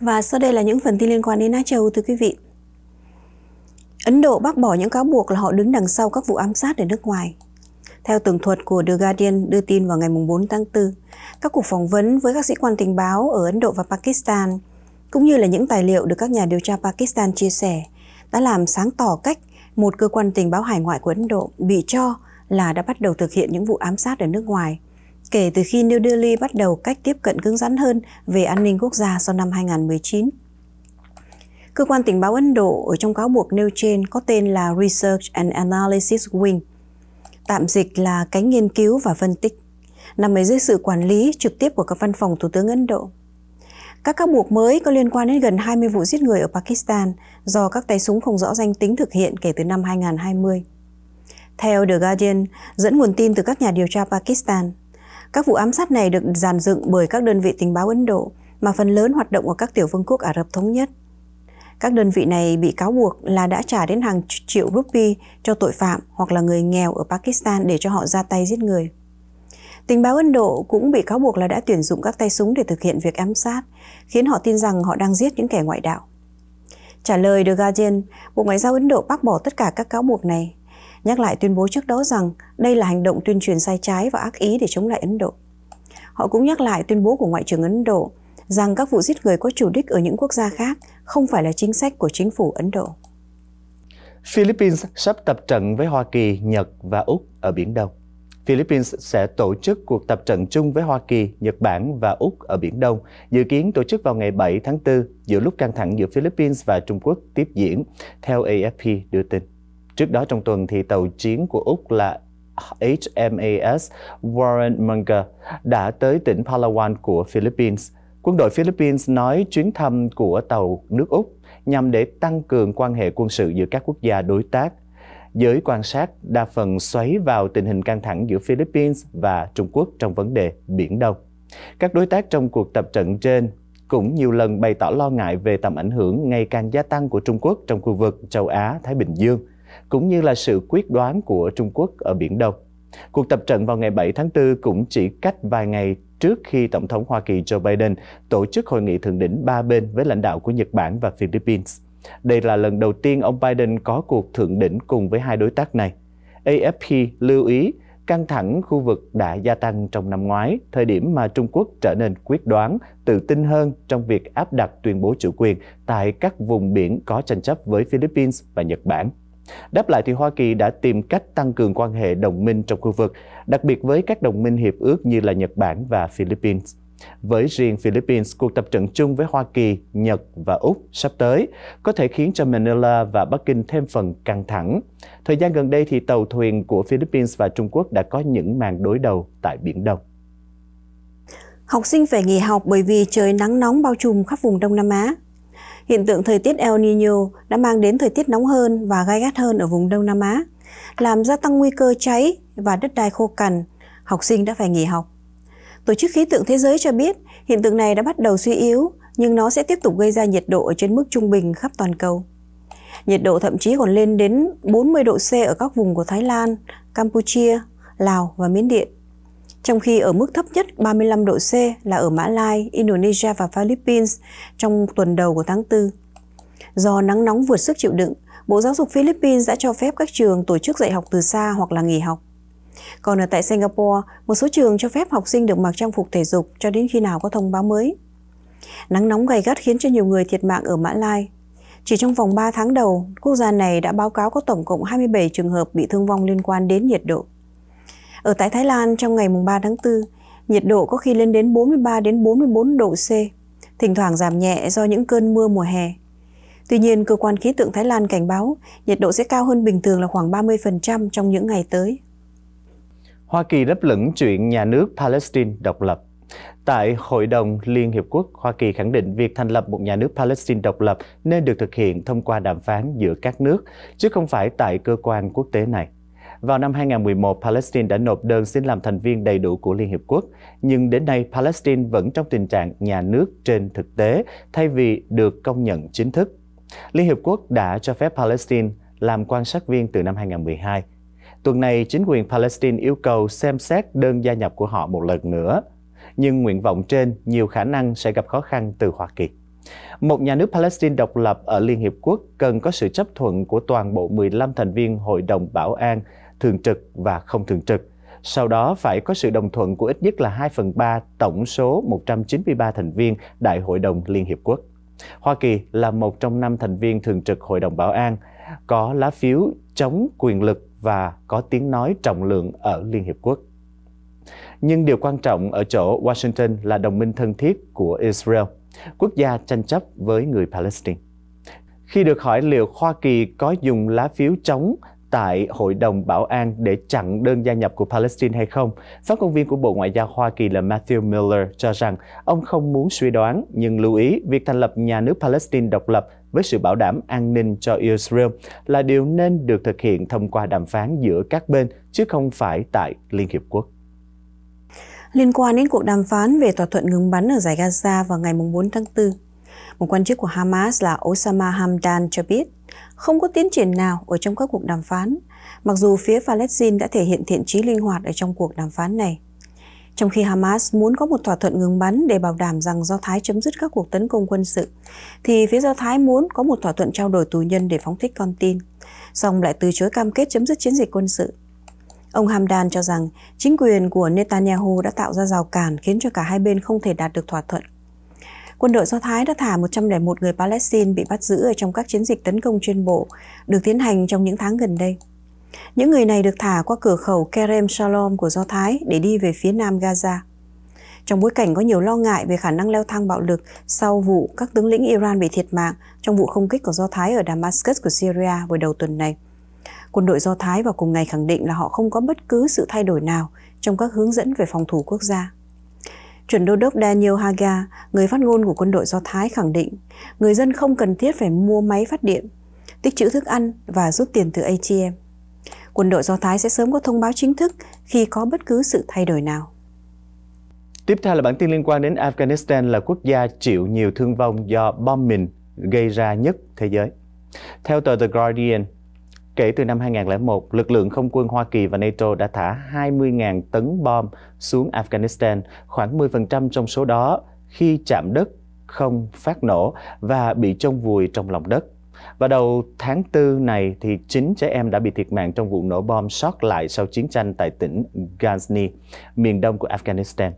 Và sau đây là những phần tin liên quan đến Á Châu thưa quý vị. Ấn Độ bác bỏ những cáo buộc là họ đứng đằng sau các vụ ám sát ở nước ngoài. Theo tường thuật của The Guardian đưa tin vào ngày 4 tháng 4, các cuộc phỏng vấn với các sĩ quan tình báo ở Ấn Độ và Pakistan, cũng như là những tài liệu được các nhà điều tra Pakistan chia sẻ, đã làm sáng tỏ cách một cơ quan tình báo hải ngoại của Ấn Độ bị cho là đã bắt đầu thực hiện những vụ ám sát ở nước ngoài kể từ khi New Delhi bắt đầu cách tiếp cận cứng rắn hơn về an ninh quốc gia sau năm 2019. Cơ quan tình báo Ấn Độ ở trong cáo buộc nêu trên có tên là Research and Analysis Wing, tạm dịch là cánh nghiên cứu và phân tích, nằm ở dưới sự quản lý trực tiếp của các văn phòng Thủ tướng Ấn Độ. Các cáo buộc mới có liên quan đến gần 20 vụ giết người ở Pakistan do các tay súng không rõ danh tính thực hiện kể từ năm 2020. Theo The Guardian, dẫn nguồn tin từ các nhà điều tra Pakistan – các vụ ám sát này được dàn dựng bởi các đơn vị tình báo Ấn Độ, mà phần lớn hoạt động ở các tiểu vương quốc Ả Rập Thống Nhất. Các đơn vị này bị cáo buộc là đã trả đến hàng triệu rupee cho tội phạm hoặc là người nghèo ở Pakistan để cho họ ra tay giết người. Tình báo Ấn Độ cũng bị cáo buộc là đã tuyển dụng các tay súng để thực hiện việc ám sát, khiến họ tin rằng họ đang giết những kẻ ngoại đạo. Trả lời The Guardian, Bộ Ngoại giao Ấn Độ bác bỏ tất cả các cáo buộc này nhắc lại tuyên bố trước đó rằng đây là hành động tuyên truyền sai trái và ác ý để chống lại Ấn Độ. Họ cũng nhắc lại tuyên bố của Ngoại trưởng Ấn Độ rằng các vụ giết người có chủ đích ở những quốc gia khác không phải là chính sách của chính phủ Ấn Độ. Philippines sắp tập trận với Hoa Kỳ, Nhật và Úc ở Biển Đông. Philippines sẽ tổ chức cuộc tập trận chung với Hoa Kỳ, Nhật Bản và Úc ở Biển Đông, dự kiến tổ chức vào ngày 7 tháng 4, giữa lúc căng thẳng giữa Philippines và Trung Quốc tiếp diễn, theo AFP đưa tin. Trước đó trong tuần thì tàu chiến của Úc là HMAS Warren Munger đã tới tỉnh Palawan của Philippines. Quân đội Philippines nói chuyến thăm của tàu nước Úc nhằm để tăng cường quan hệ quân sự giữa các quốc gia đối tác. Giới quan sát đa phần xoáy vào tình hình căng thẳng giữa Philippines và Trung Quốc trong vấn đề Biển Đông. Các đối tác trong cuộc tập trận trên cũng nhiều lần bày tỏ lo ngại về tầm ảnh hưởng ngày càng gia tăng của Trung Quốc trong khu vực châu Á-Thái Bình Dương – cũng như là sự quyết đoán của Trung Quốc ở Biển Đông. Cuộc tập trận vào ngày 7 tháng 4 cũng chỉ cách vài ngày trước khi Tổng thống Hoa Kỳ Joe Biden tổ chức hội nghị thượng đỉnh ba bên với lãnh đạo của Nhật Bản và Philippines. Đây là lần đầu tiên ông Biden có cuộc thượng đỉnh cùng với hai đối tác này. AFP lưu ý căng thẳng khu vực đã gia tăng trong năm ngoái, thời điểm mà Trung Quốc trở nên quyết đoán, tự tin hơn trong việc áp đặt tuyên bố chủ quyền tại các vùng biển có tranh chấp với Philippines và Nhật Bản. Đáp lại thì Hoa Kỳ đã tìm cách tăng cường quan hệ đồng minh trong khu vực, đặc biệt với các đồng minh hiệp ước như là Nhật Bản và Philippines. Với riêng Philippines, cuộc tập trận chung với Hoa Kỳ, Nhật và Úc sắp tới có thể khiến cho Manila và Bắc Kinh thêm phần căng thẳng. Thời gian gần đây thì tàu thuyền của Philippines và Trung Quốc đã có những màn đối đầu tại Biển Đông. Học sinh phải nghỉ học bởi vì trời nắng nóng bao trùm khắp vùng Đông Nam Á. Hiện tượng thời tiết El Nino đã mang đến thời tiết nóng hơn và gai gắt hơn ở vùng Đông Nam Á, làm gia tăng nguy cơ cháy và đất đai khô cằn, học sinh đã phải nghỉ học. Tổ chức khí tượng thế giới cho biết hiện tượng này đã bắt đầu suy yếu, nhưng nó sẽ tiếp tục gây ra nhiệt độ ở trên mức trung bình khắp toàn cầu. Nhiệt độ thậm chí còn lên đến 40 độ C ở các vùng của Thái Lan, Campuchia, Lào và Miến Điện trong khi ở mức thấp nhất 35 độ C là ở Mã Lai, Indonesia và Philippines trong tuần đầu của tháng 4. Do nắng nóng vượt sức chịu đựng, Bộ Giáo dục Philippines đã cho phép các trường tổ chức dạy học từ xa hoặc là nghỉ học. Còn ở tại Singapore, một số trường cho phép học sinh được mặc trang phục thể dục cho đến khi nào có thông báo mới. Nắng nóng gay gắt khiến cho nhiều người thiệt mạng ở Mã Lai. Chỉ trong vòng 3 tháng đầu, quốc gia này đã báo cáo có tổng cộng 27 trường hợp bị thương vong liên quan đến nhiệt độ. Ở tại Thái Lan trong ngày 3 tháng 4, nhiệt độ có khi lên đến 43 đến 44 độ C, thỉnh thoảng giảm nhẹ do những cơn mưa mùa hè. Tuy nhiên, cơ quan khí tượng Thái Lan cảnh báo nhiệt độ sẽ cao hơn bình thường là khoảng 30% trong những ngày tới. Hoa Kỳ lấp lửng chuyện nhà nước Palestine độc lập. Tại Hội đồng Liên Hiệp Quốc, Hoa Kỳ khẳng định việc thành lập một nhà nước Palestine độc lập nên được thực hiện thông qua đàm phán giữa các nước, chứ không phải tại cơ quan quốc tế này. Vào năm 2011, Palestine đã nộp đơn xin làm thành viên đầy đủ của Liên Hiệp Quốc, nhưng đến nay Palestine vẫn trong tình trạng nhà nước trên thực tế thay vì được công nhận chính thức. Liên Hiệp Quốc đã cho phép Palestine làm quan sát viên từ năm 2012. Tuần này, chính quyền Palestine yêu cầu xem xét đơn gia nhập của họ một lần nữa. Nhưng nguyện vọng trên nhiều khả năng sẽ gặp khó khăn từ Hoa Kỳ. Một nhà nước Palestine độc lập ở Liên Hiệp Quốc cần có sự chấp thuận của toàn bộ 15 thành viên Hội đồng Bảo an thường trực và không thường trực. Sau đó phải có sự đồng thuận của ít nhất là 2 phần 3 tổng số 193 thành viên Đại hội đồng Liên Hiệp Quốc. Hoa Kỳ là một trong năm thành viên thường trực Hội đồng Bảo an, có lá phiếu chống quyền lực và có tiếng nói trọng lượng ở Liên Hiệp Quốc. Nhưng điều quan trọng ở chỗ Washington là đồng minh thân thiết của Israel, quốc gia tranh chấp với người Palestine. Khi được hỏi liệu Hoa Kỳ có dùng lá phiếu chống tại Hội đồng Bảo an để chặn đơn gia nhập của Palestine hay không? Phát ngôn viên của Bộ Ngoại giao Hoa Kỳ là Matthew Miller cho rằng ông không muốn suy đoán, nhưng lưu ý việc thành lập nhà nước Palestine độc lập với sự bảo đảm an ninh cho Israel là điều nên được thực hiện thông qua đàm phán giữa các bên chứ không phải tại Liên Hiệp Quốc. Liên quan đến cuộc đàm phán về thỏa thuận ngừng bắn ở giải Gaza vào ngày 4 tháng 4, một quan chức của Hamas là Osama Hamdan cho biết không có tiến triển nào ở trong các cuộc đàm phán, mặc dù phía Palestine đã thể hiện thiện trí linh hoạt ở trong cuộc đàm phán này. Trong khi Hamas muốn có một thỏa thuận ngừng bắn để bảo đảm rằng Do Thái chấm dứt các cuộc tấn công quân sự, thì phía Do Thái muốn có một thỏa thuận trao đổi tù nhân để phóng thích con tin, song lại từ chối cam kết chấm dứt chiến dịch quân sự. Ông Hamdan cho rằng chính quyền của Netanyahu đã tạo ra rào cản khiến cho cả hai bên không thể đạt được thỏa thuận. Quân đội Do Thái đã thả 101 người Palestine bị bắt giữ ở trong các chiến dịch tấn công chuyên bộ được tiến hành trong những tháng gần đây. Những người này được thả qua cửa khẩu Kerem Shalom của Do Thái để đi về phía nam Gaza. Trong bối cảnh có nhiều lo ngại về khả năng leo thang bạo lực sau vụ các tướng lĩnh Iran bị thiệt mạng trong vụ không kích của Do Thái ở Damascus của Syria vào đầu tuần này. Quân đội Do Thái vào cùng ngày khẳng định là họ không có bất cứ sự thay đổi nào trong các hướng dẫn về phòng thủ quốc gia. Chuẩn đô đốc Daniel Haga, người phát ngôn của quân đội Do Thái khẳng định, người dân không cần thiết phải mua máy phát điện, tích trữ thức ăn và rút tiền từ ATM. Quân đội Do Thái sẽ sớm có thông báo chính thức khi có bất cứ sự thay đổi nào. Tiếp theo là bản tin liên quan đến Afghanistan là quốc gia chịu nhiều thương vong do bom mìn gây ra nhất thế giới. Theo tờ The Guardian, Kể từ năm 2001, lực lượng không quân Hoa Kỳ và NATO đã thả 20.000 tấn bom xuống Afghanistan, khoảng 10% trong số đó khi chạm đất không phát nổ và bị chôn vùi trong lòng đất. Và đầu tháng 4 này thì 9 trẻ em đã bị thiệt mạng trong vụ nổ bom sót lại sau chiến tranh tại tỉnh Ghazni, miền đông của Afghanistan.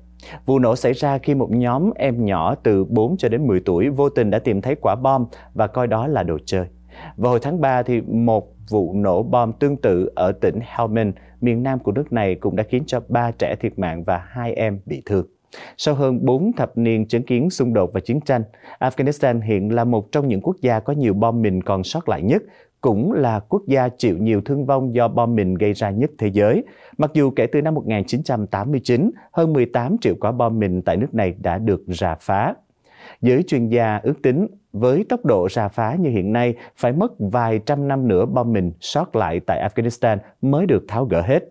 Vụ nổ xảy ra khi một nhóm em nhỏ từ 4 cho đến 10 tuổi vô tình đã tìm thấy quả bom và coi đó là đồ chơi. Vào hồi tháng 3 thì một vụ nổ bom tương tự ở tỉnh Helmand, miền nam của nước này cũng đã khiến cho ba trẻ thiệt mạng và hai em bị thương. Sau hơn 4 thập niên chứng kiến xung đột và chiến tranh, Afghanistan hiện là một trong những quốc gia có nhiều bom mìn còn sót lại nhất, cũng là quốc gia chịu nhiều thương vong do bom mìn gây ra nhất thế giới. Mặc dù kể từ năm 1989, hơn 18 triệu quả bom mìn tại nước này đã được rà phá. Giới chuyên gia ước tính với tốc độ ra phá như hiện nay phải mất vài trăm năm nữa bom mìn sót lại tại Afghanistan mới được tháo gỡ hết.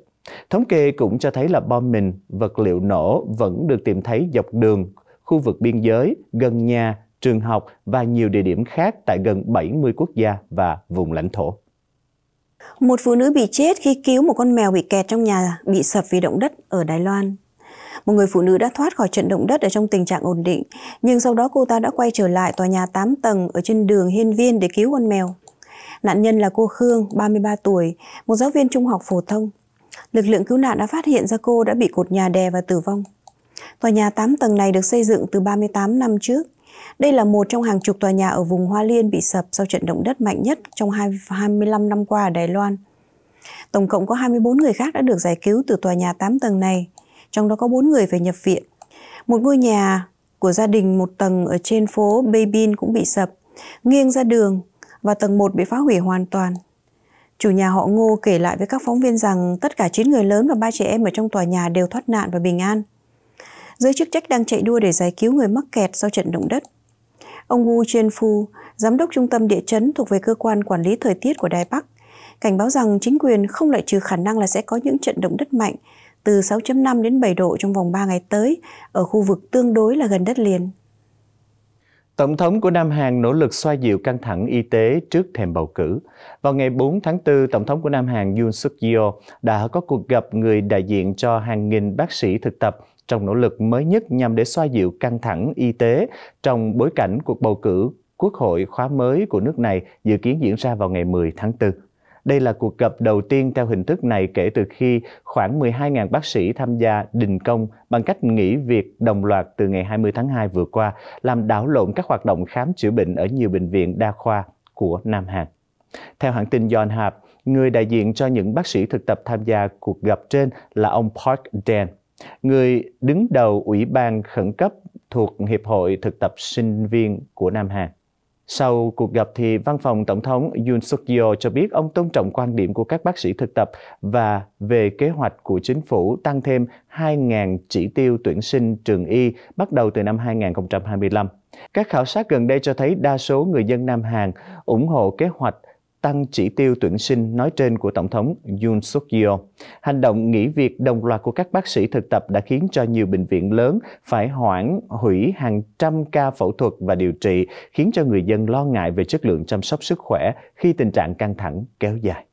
Thống kê cũng cho thấy là bom mìn, vật liệu nổ vẫn được tìm thấy dọc đường, khu vực biên giới, gần nhà, trường học và nhiều địa điểm khác tại gần 70 quốc gia và vùng lãnh thổ. Một phụ nữ bị chết khi cứu một con mèo bị kẹt trong nhà bị sập vì động đất ở Đài Loan một người phụ nữ đã thoát khỏi trận động đất ở trong tình trạng ổn định, nhưng sau đó cô ta đã quay trở lại tòa nhà 8 tầng ở trên đường Hiên Viên để cứu con mèo. Nạn nhân là cô Khương, 33 tuổi, một giáo viên trung học phổ thông. Lực lượng cứu nạn đã phát hiện ra cô đã bị cột nhà đè và tử vong. Tòa nhà 8 tầng này được xây dựng từ 38 năm trước. Đây là một trong hàng chục tòa nhà ở vùng Hoa Liên bị sập sau trận động đất mạnh nhất trong 25 năm qua ở Đài Loan. Tổng cộng có 24 người khác đã được giải cứu từ tòa nhà 8 tầng này trong đó có 4 người phải nhập viện. Một ngôi nhà của gia đình một tầng ở trên phố Babin cũng bị sập, nghiêng ra đường và tầng 1 bị phá hủy hoàn toàn. Chủ nhà họ Ngô kể lại với các phóng viên rằng tất cả 9 người lớn và ba trẻ em ở trong tòa nhà đều thoát nạn và bình an. Giới chức trách đang chạy đua để giải cứu người mắc kẹt sau trận động đất. Ông Wu Chen Fu, giám đốc trung tâm địa chấn thuộc về cơ quan quản lý thời tiết của Đài Bắc, cảnh báo rằng chính quyền không loại trừ khả năng là sẽ có những trận động đất mạnh từ 6.5 đến 7 độ trong vòng 3 ngày tới ở khu vực tương đối là gần đất liền. Tổng thống của Nam Hàn nỗ lực xoa dịu căng thẳng y tế trước thềm bầu cử. Vào ngày 4 tháng 4, Tổng thống của Nam Hàn Yoon suk yeol đã có cuộc gặp người đại diện cho hàng nghìn bác sĩ thực tập trong nỗ lực mới nhất nhằm để xoa dịu căng thẳng y tế trong bối cảnh cuộc bầu cử Quốc hội khóa mới của nước này dự kiến diễn ra vào ngày 10 tháng 4. Đây là cuộc gặp đầu tiên theo hình thức này kể từ khi khoảng 12.000 bác sĩ tham gia đình công bằng cách nghỉ việc đồng loạt từ ngày 20 tháng 2 vừa qua, làm đảo lộn các hoạt động khám chữa bệnh ở nhiều bệnh viện đa khoa của Nam Hàn. Theo hãng tin Yonhap, người đại diện cho những bác sĩ thực tập tham gia cuộc gặp trên là ông Park Dan, người đứng đầu Ủy ban khẩn cấp thuộc Hiệp hội Thực tập Sinh viên của Nam Hàn. Sau cuộc gặp thì văn phòng tổng thống Yoon suk yeol cho biết ông tôn trọng quan điểm của các bác sĩ thực tập và về kế hoạch của chính phủ tăng thêm 2.000 chỉ tiêu tuyển sinh trường y bắt đầu từ năm 2025. Các khảo sát gần đây cho thấy đa số người dân Nam Hàn ủng hộ kế hoạch tăng chỉ tiêu tuyển sinh nói trên của Tổng thống Yoon suk yeol Hành động nghỉ việc đồng loạt của các bác sĩ thực tập đã khiến cho nhiều bệnh viện lớn phải hoãn hủy hàng trăm ca phẫu thuật và điều trị, khiến cho người dân lo ngại về chất lượng chăm sóc sức khỏe khi tình trạng căng thẳng kéo dài.